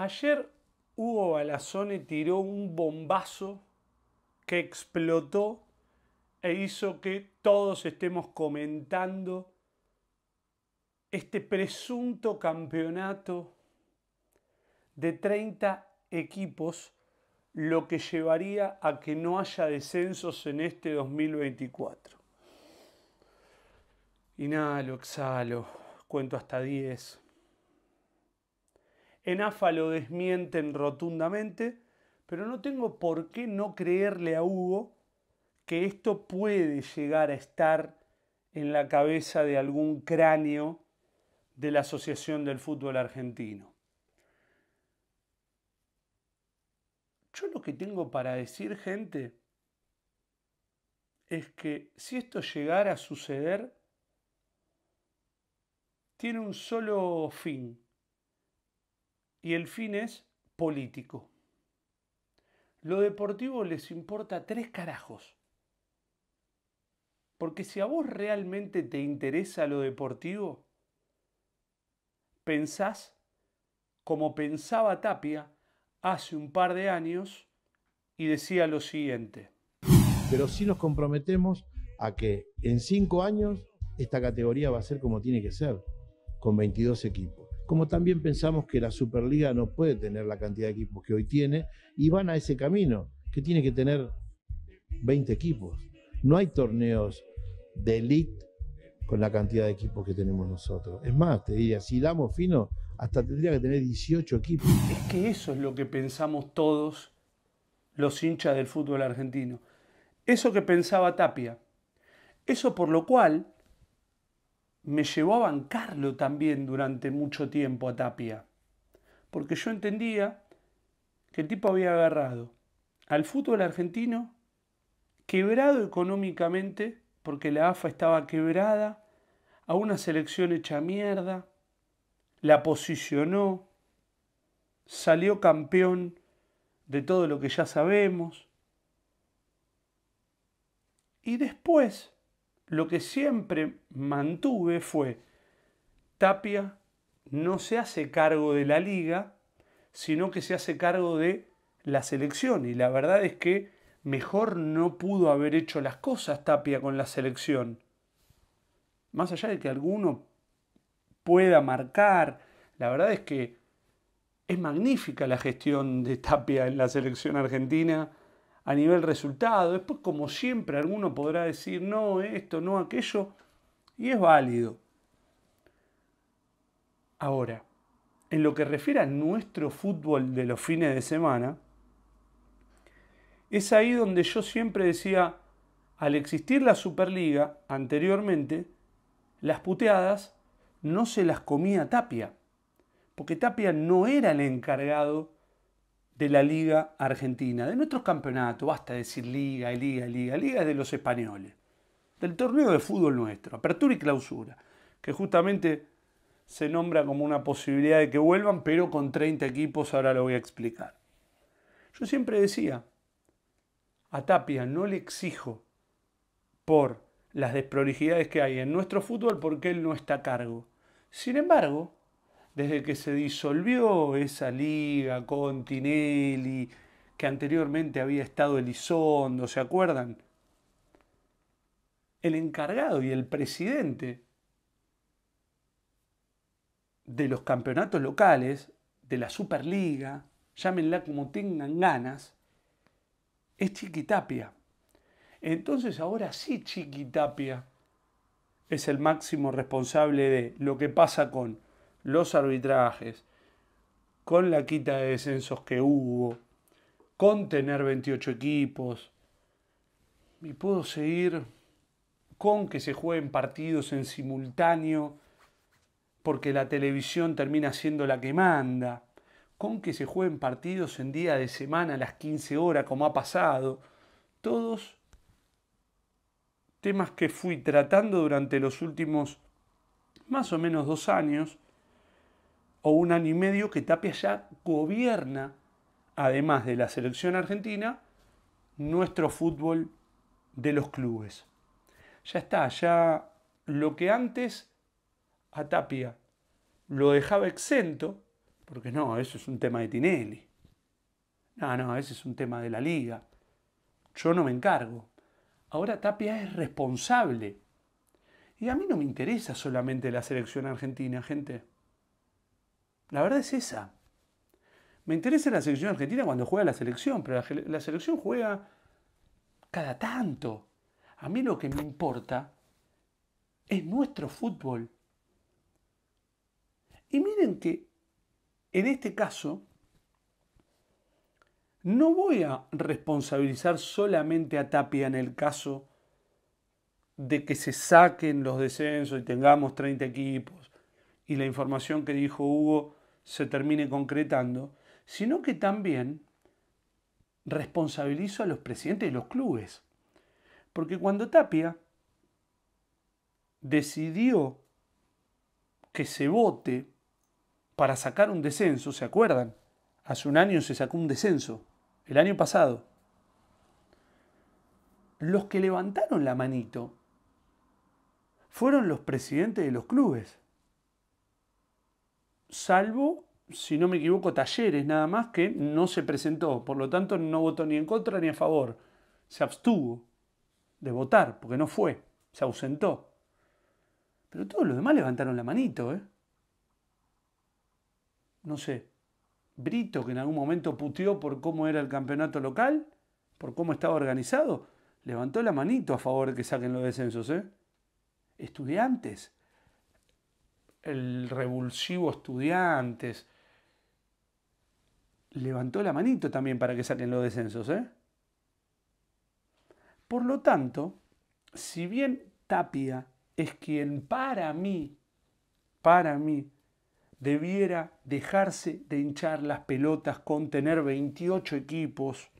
Ayer Hugo Balazone tiró un bombazo que explotó e hizo que todos estemos comentando este presunto campeonato de 30 equipos, lo que llevaría a que no haya descensos en este 2024. Inhalo, exhalo, cuento hasta 10. En AFA lo desmienten rotundamente, pero no tengo por qué no creerle a Hugo que esto puede llegar a estar en la cabeza de algún cráneo de la Asociación del Fútbol Argentino. Yo lo que tengo para decir, gente, es que si esto llegara a suceder, tiene un solo fin, y el fin es político. Lo deportivo les importa tres carajos. Porque si a vos realmente te interesa lo deportivo, pensás como pensaba Tapia hace un par de años y decía lo siguiente. Pero si nos comprometemos a que en cinco años esta categoría va a ser como tiene que ser, con 22 equipos como también pensamos que la Superliga no puede tener la cantidad de equipos que hoy tiene y van a ese camino, que tiene que tener 20 equipos. No hay torneos de elite con la cantidad de equipos que tenemos nosotros. Es más, te diría, si damos fino, hasta tendría que tener 18 equipos. Es que eso es lo que pensamos todos los hinchas del fútbol argentino. Eso que pensaba Tapia. Eso por lo cual me llevó a bancarlo también durante mucho tiempo a Tapia, porque yo entendía que el tipo había agarrado al fútbol argentino quebrado económicamente, porque la AFA estaba quebrada, a una selección hecha mierda, la posicionó, salió campeón de todo lo que ya sabemos, y después lo que siempre mantuve fue, Tapia no se hace cargo de la liga, sino que se hace cargo de la selección. Y la verdad es que mejor no pudo haber hecho las cosas Tapia con la selección. Más allá de que alguno pueda marcar, la verdad es que es magnífica la gestión de Tapia en la selección argentina a nivel resultado. Después, como siempre, alguno podrá decir, no, esto, no, aquello, y es válido. Ahora, en lo que refiere a nuestro fútbol de los fines de semana, es ahí donde yo siempre decía, al existir la Superliga anteriormente, las puteadas no se las comía Tapia, porque Tapia no era el encargado de la Liga Argentina, de nuestros campeonatos, basta decir Liga, Liga, Liga, Liga de los españoles, del torneo de fútbol nuestro, apertura y clausura, que justamente se nombra como una posibilidad de que vuelvan, pero con 30 equipos, ahora lo voy a explicar. Yo siempre decía, a Tapia no le exijo por las desprolijidades que hay en nuestro fútbol porque él no está a cargo. Sin embargo, desde que se disolvió esa liga con Tinelli, que anteriormente había estado Elizondo, ¿se acuerdan? El encargado y el presidente de los campeonatos locales, de la Superliga, llámenla como tengan ganas, es Chiquitapia. Entonces ahora sí Chiquitapia es el máximo responsable de lo que pasa con los arbitrajes, con la quita de descensos que hubo, con tener 28 equipos, y puedo seguir con que se jueguen partidos en simultáneo, porque la televisión termina siendo la que manda, con que se jueguen partidos en día de semana a las 15 horas, como ha pasado, todos temas que fui tratando durante los últimos más o menos dos años, o un año y medio que Tapia ya gobierna, además de la selección argentina, nuestro fútbol de los clubes. Ya está, ya lo que antes a Tapia lo dejaba exento, porque no, eso es un tema de Tinelli. No, no, eso es un tema de la liga. Yo no me encargo. Ahora Tapia es responsable. Y a mí no me interesa solamente la selección argentina, gente. La verdad es esa. Me interesa la selección argentina cuando juega la selección, pero la, selección juega cada tanto. A mí lo que me importa es nuestro fútbol. Y miren que en este caso no voy a responsabilizar solamente a Tapia en el caso de que se saquen los descensos y tengamos 30 equipos. Y la información que dijo Hugo se termine concretando, sino que también responsabilizo a los presidentes de los clubes. Porque cuando Tapia decidió que se vote para sacar un descenso, ¿se acuerdan? Hace un año se sacó un descenso, el año pasado. Los que levantaron la manito fueron los presidentes de los clubes salvo, si no me equivoco, Talleres nada más que no se presentó. Por lo tanto, no votó ni en contra ni a favor. Se abstuvo de votar, porque no fue, se ausentó. Pero todos los demás levantaron la manito, ¿eh? No sé. Brito, que en algún momento puteó por cómo era el campeonato local, por cómo estaba organizado, levantó la manito a favor de que saquen los descensos, ¿eh? Estudiantes el revulsivo estudiantes, levantó la manito también para que saquen los descensos. ¿eh? Por lo tanto, si bien Tapia es quien para mí, para mí, debiera dejarse de hinchar las pelotas con tener 28 equipos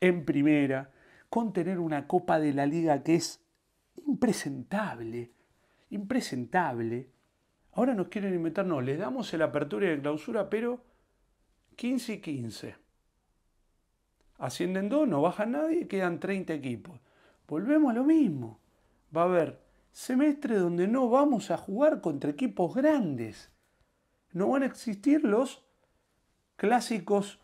en primera, con tener una copa de la liga que es impresentable, impresentable, Ahora nos quieren inventar, no, les damos el apertura y la clausura, pero 15 y 15. Ascienden dos, no baja nadie, quedan 30 equipos. Volvemos a lo mismo. Va a haber semestre donde no vamos a jugar contra equipos grandes. No van a existir los clásicos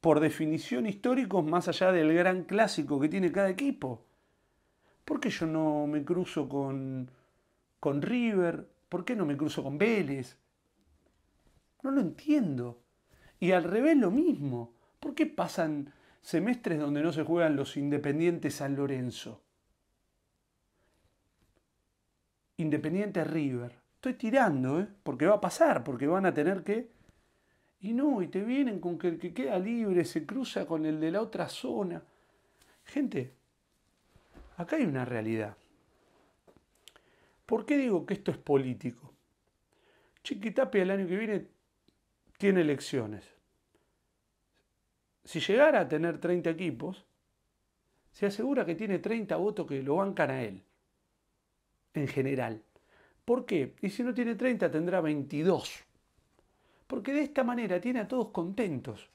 por definición históricos más allá del gran clásico que tiene cada equipo. ¿Por qué yo no me cruzo con, con River, ¿Por qué no me cruzo con Vélez? No lo entiendo. Y al revés lo mismo. ¿Por qué pasan semestres donde no se juegan los Independientes San Lorenzo? Independiente River. Estoy tirando, ¿eh? porque va a pasar, porque van a tener que... Y no, y te vienen con que el que queda libre se cruza con el de la otra zona. Gente, acá hay una realidad. ¿Por qué digo que esto es político? Chiquitapia el año que viene tiene elecciones. Si llegara a tener 30 equipos, se asegura que tiene 30 votos que lo bancan a él, en general. ¿Por qué? Y si no tiene 30, tendrá 22. Porque de esta manera tiene a todos contentos.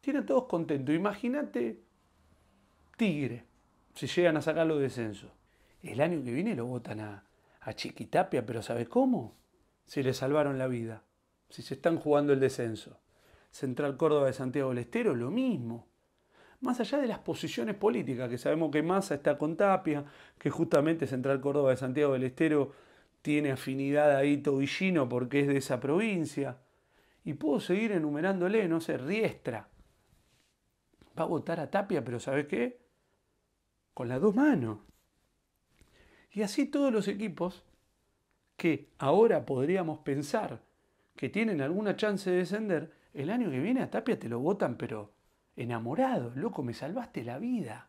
Tiene a todos contentos. Imagínate Tigre, si llegan a sacarlo de descenso. El año que viene lo votan a, a Chiquitapia, pero ¿sabe cómo? Si le salvaron la vida, si se están jugando el descenso. Central Córdoba de Santiago del Estero, lo mismo. Más allá de las posiciones políticas, que sabemos que Massa está con Tapia, que justamente Central Córdoba de Santiago del Estero tiene afinidad ahí Tobillino porque es de esa provincia. Y puedo seguir enumerándole, no sé, Riestra. Va a votar a Tapia, pero ¿sabe qué? Con las dos manos. Y así todos los equipos que ahora podríamos pensar que tienen alguna chance de descender, el año que viene a Tapia te lo votan, pero enamorado, loco, me salvaste la vida,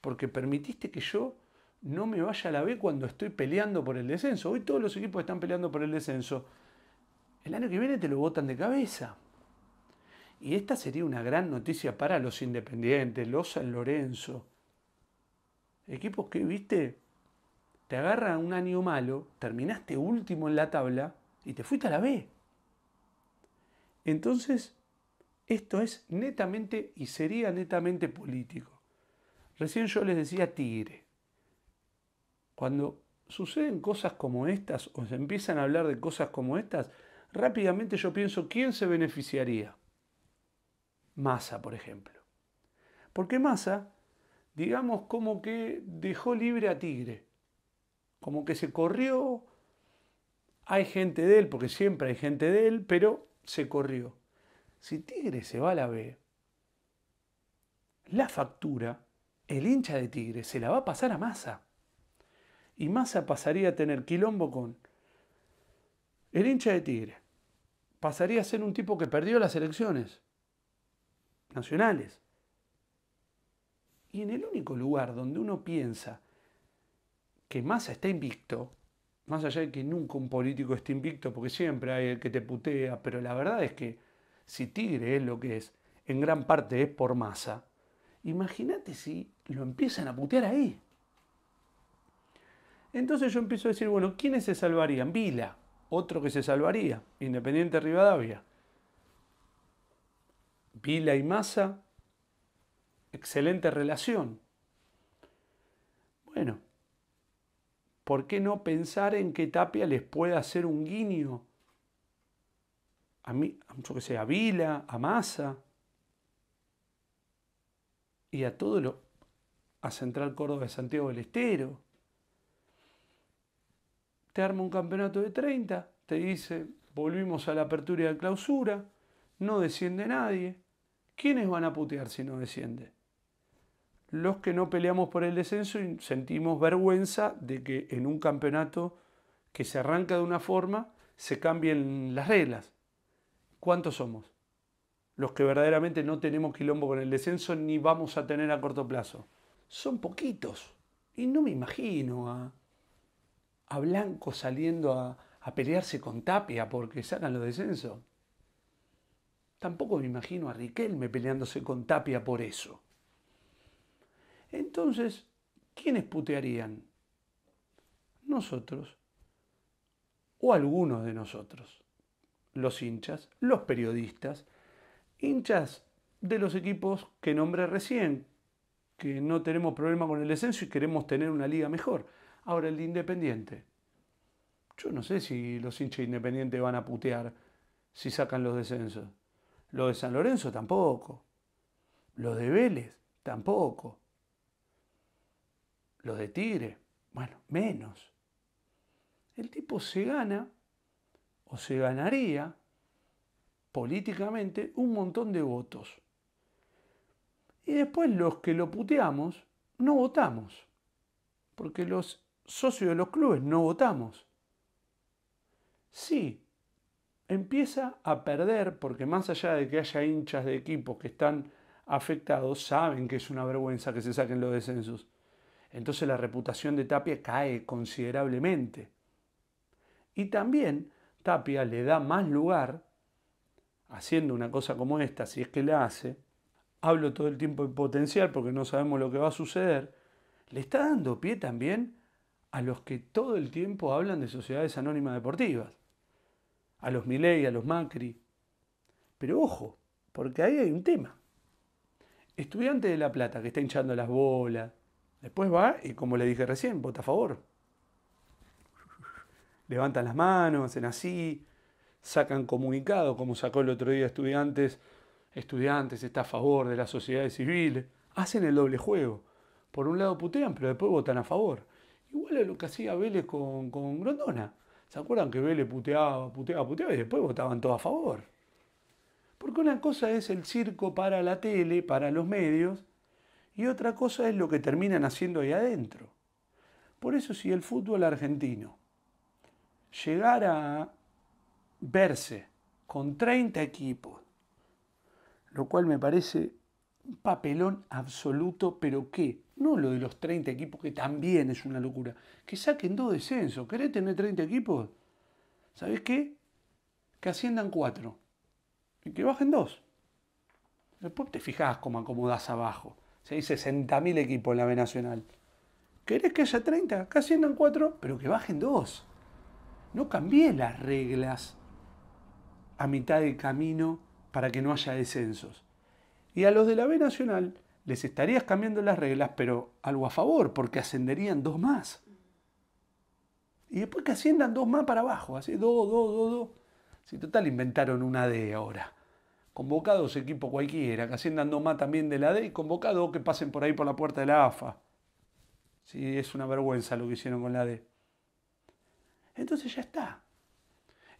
porque permitiste que yo no me vaya a la B cuando estoy peleando por el descenso. Hoy todos los equipos están peleando por el descenso. El año que viene te lo votan de cabeza. Y esta sería una gran noticia para los independientes, los San Lorenzo. Equipos que, viste, te agarra un año malo, terminaste último en la tabla y te fuiste a la B. Entonces, esto es netamente y sería netamente político. Recién yo les decía tigre. Cuando suceden cosas como estas o se empiezan a hablar de cosas como estas, rápidamente yo pienso quién se beneficiaría. Massa, por ejemplo. Porque Massa, digamos como que dejó libre a Tigre como que se corrió. Hay gente de él, porque siempre hay gente de él, pero se corrió. Si Tigre se va a la B, la factura, el hincha de Tigre, se la va a pasar a Massa. Y Massa pasaría a tener quilombo con el hincha de Tigre. Pasaría a ser un tipo que perdió las elecciones nacionales. Y en el único lugar donde uno piensa que Massa está invicto, más allá de que nunca un político esté invicto, porque siempre hay el que te putea, pero la verdad es que si Tigre es lo que es, en gran parte es por Massa, imagínate si lo empiezan a putear ahí. Entonces yo empiezo a decir, bueno, ¿quiénes se salvarían? Vila, otro que se salvaría, Independiente Rivadavia. Vila y Massa, excelente relación. Bueno, ¿por qué no pensar en que Tapia les pueda hacer un guiño? A mí, que a Vila, a Massa y a todo lo. a Central Córdoba de Santiago del Estero. Te arma un campeonato de 30, te dice, volvimos a la apertura y a la clausura, no desciende nadie. ¿Quiénes van a putear si no desciende? los que no peleamos por el descenso y sentimos vergüenza de que en un campeonato que se arranca de una forma se cambien las reglas. ¿Cuántos somos? Los que verdaderamente no tenemos quilombo con el descenso ni vamos a tener a corto plazo. Son poquitos. Y no me imagino a, a Blanco saliendo a, a pelearse con Tapia porque sacan los descensos. Tampoco me imagino a Riquelme peleándose con Tapia por eso. Entonces, ¿quiénes putearían? Nosotros o algunos de nosotros, los hinchas, los periodistas, hinchas de los equipos que nombré recién, que no tenemos problema con el descenso y queremos tener una liga mejor. Ahora el de Independiente. Yo no sé si los hinchas independientes van a putear si sacan los descensos. Lo de San Lorenzo tampoco. Los de Vélez tampoco los de Tigre, bueno, menos. El tipo se gana o se ganaría políticamente un montón de votos. Y después los que lo puteamos, no votamos. Porque los socios de los clubes no votamos. Sí, empieza a perder porque más allá de que haya hinchas de equipo que están afectados, saben que es una vergüenza que se saquen los descensos entonces la reputación de Tapia cae considerablemente. Y también Tapia le da más lugar, haciendo una cosa como esta, si es que la hace, hablo todo el tiempo en potencial porque no sabemos lo que va a suceder, le está dando pie también a los que todo el tiempo hablan de sociedades anónimas deportivas, a los Miley, a los Macri. Pero ojo, porque ahí hay un tema. Estudiante de La Plata que está hinchando las bolas, Después va y como le dije recién, vota a favor. Levantan las manos, hacen así, sacan comunicado, como sacó el otro día estudiantes, estudiantes está a favor de la sociedad civil, hacen el doble juego. Por un lado putean, pero después votan a favor. Igual a lo que hacía Vélez con, con Grondona. ¿Se acuerdan que Vélez puteaba, puteaba, puteaba y después votaban todos a favor? Porque una cosa es el circo para la tele, para los medios, y otra cosa es lo que terminan haciendo ahí adentro. Por eso si el fútbol argentino llegara a verse con 30 equipos, lo cual me parece un papelón absoluto, pero ¿qué? No lo de los 30 equipos, que también es una locura. Que saquen dos descensos. ¿Querés tener 30 equipos? ¿Sabés qué? Que asciendan cuatro. Y que bajen dos. Después te fijás cómo acomodás abajo. ¿sí? 60.000 equipos en la B Nacional. ¿Querés que haya 30? Que asciendan 4, pero que bajen 2. No cambié las reglas a mitad del camino para que no haya descensos. Y a los de la B Nacional les estarías cambiando las reglas, pero algo a favor, porque ascenderían dos más. Y después que asciendan dos más para abajo, así, dos, dos, dos, dos. Si total inventaron una D ahora convocados dos equipos cualquiera, que haciendo más también de la D y convocados que pasen por ahí por la puerta de la AFA. Sí, es una vergüenza lo que hicieron con la D. Entonces ya está.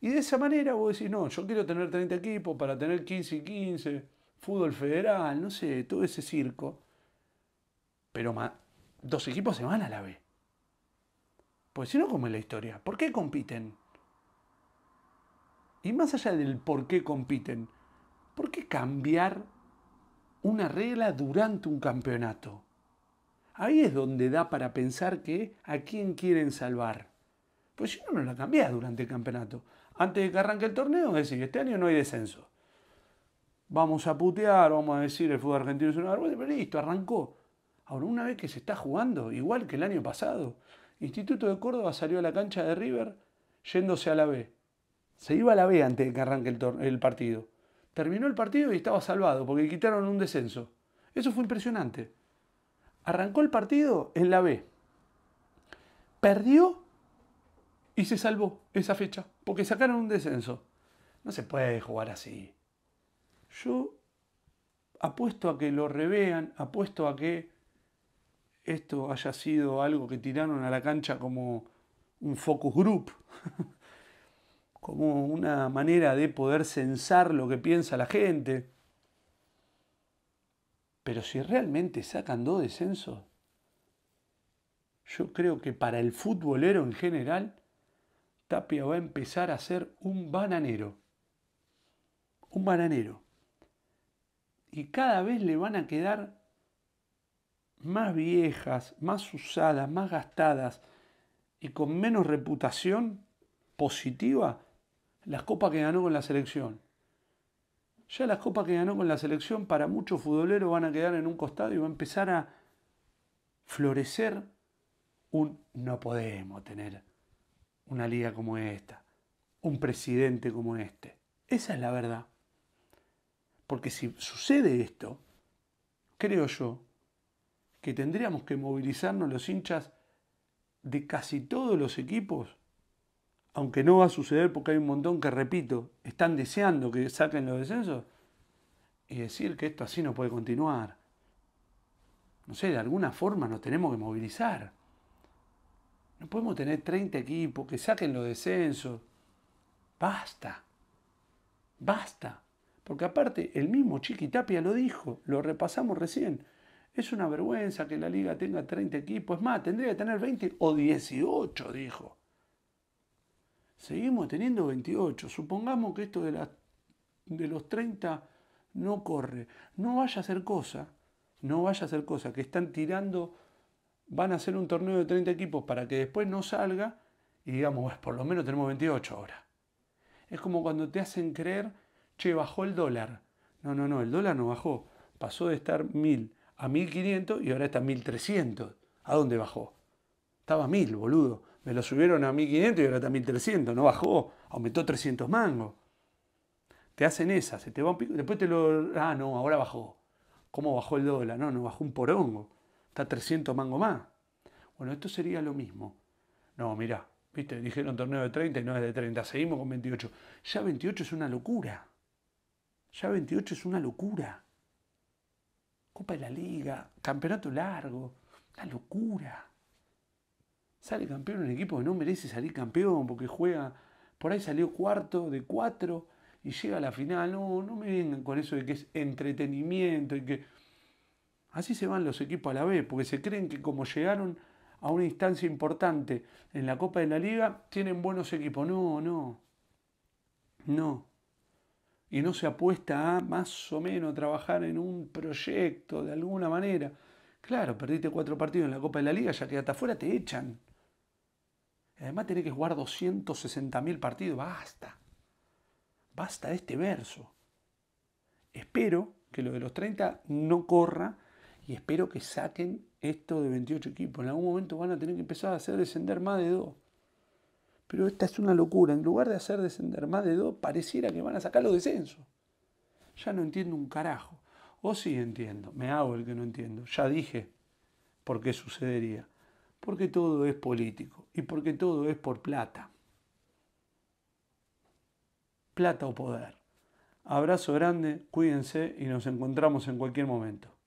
Y de esa manera vos decís, no, yo quiero tener 30 equipos para tener 15 y 15, fútbol federal, no sé, todo ese circo. Pero dos equipos se van a la B. Pues si no, como es la historia? ¿Por qué compiten? Y más allá del por qué compiten, ¿por qué cambiar una regla durante un campeonato? Ahí es donde da para pensar que a quién quieren salvar. Pues si no, no la cambia durante el campeonato. Antes de que arranque el torneo, decir, este año no hay descenso. Vamos a putear, vamos a decir, el fútbol argentino es una vergüenza, pero listo, arrancó. Ahora, una vez que se está jugando, igual que el año pasado, Instituto de Córdoba salió a la cancha de River yéndose a la B. Se iba a la B antes de que arranque el, el partido terminó el partido y estaba salvado porque quitaron un descenso. Eso fue impresionante. Arrancó el partido en la B. Perdió y se salvó esa fecha porque sacaron un descenso. No se puede jugar así. Yo apuesto a que lo revean, apuesto a que esto haya sido algo que tiraron a la cancha como un focus group. como una manera de poder censar lo que piensa la gente. Pero si realmente sacan dos descensos, yo creo que para el futbolero en general, Tapia va a empezar a ser un bananero. Un bananero. Y cada vez le van a quedar más viejas, más usadas, más gastadas y con menos reputación positiva las copas que ganó con la selección. Ya las copas que ganó con la selección para muchos futboleros van a quedar en un costado y va a empezar a florecer un no podemos tener una liga como esta, un presidente como este. Esa es la verdad. Porque si sucede esto, creo yo que tendríamos que movilizarnos los hinchas de casi todos los equipos aunque no va a suceder porque hay un montón que, repito, están deseando que saquen los descensos, y decir que esto así no puede continuar. No sé, de alguna forma nos tenemos que movilizar. No podemos tener 30 equipos que saquen los descensos. Basta. Basta. Porque aparte, el mismo Tapia lo dijo, lo repasamos recién. Es una vergüenza que la liga tenga 30 equipos. Es más, tendría que tener 20 o 18, dijo seguimos teniendo 28. Supongamos que esto de, de los 30 no corre. No vaya a ser cosa, no vaya a ser cosa, que están tirando, van a hacer un torneo de 30 equipos para que después no salga y digamos, pues, por lo menos tenemos 28 ahora. Es como cuando te hacen creer, che, bajó el dólar. No, no, no, el dólar no bajó. Pasó de estar 1000 a 1500 y ahora está 1300. ¿A dónde bajó? Estaba 1000, boludo. Me lo subieron a 1500 y ahora está a 1300, no bajó, aumentó 300 mangos. Te hacen esa, se te va un pico, después te lo. Ah, no, ahora bajó. ¿Cómo bajó el dólar? No, no bajó un porongo, está 300 mangos más. Bueno, esto sería lo mismo. No, mirá, viste, dijeron torneo de 30 y no es de 30, seguimos con 28. Ya 28 es una locura. Ya 28 es una locura. Copa de la Liga, campeonato largo, la locura. Sale campeón un equipo que no merece salir campeón porque juega, por ahí salió cuarto de cuatro y llega a la final. No, no me vengan con eso de que es entretenimiento y que... Así se van los equipos a la vez, porque se creen que como llegaron a una instancia importante en la Copa de la Liga, tienen buenos equipos. No, no. No. Y no se apuesta a más o menos trabajar en un proyecto de alguna manera. Claro, perdiste cuatro partidos en la Copa de la Liga, ya que hasta afuera, te echan además tiene que jugar 260.000 partidos. Basta. Basta de este verso. Espero que lo de los 30 no corra y espero que saquen esto de 28 equipos. En algún momento van a tener que empezar a hacer descender más de dos. Pero esta es una locura. En lugar de hacer descender más de dos, pareciera que van a sacar los descensos. Ya no entiendo un carajo. O sí entiendo, me hago el que no entiendo. Ya dije por qué sucedería porque todo es político y porque todo es por plata. Plata o poder. Abrazo grande, cuídense y nos encontramos en cualquier momento.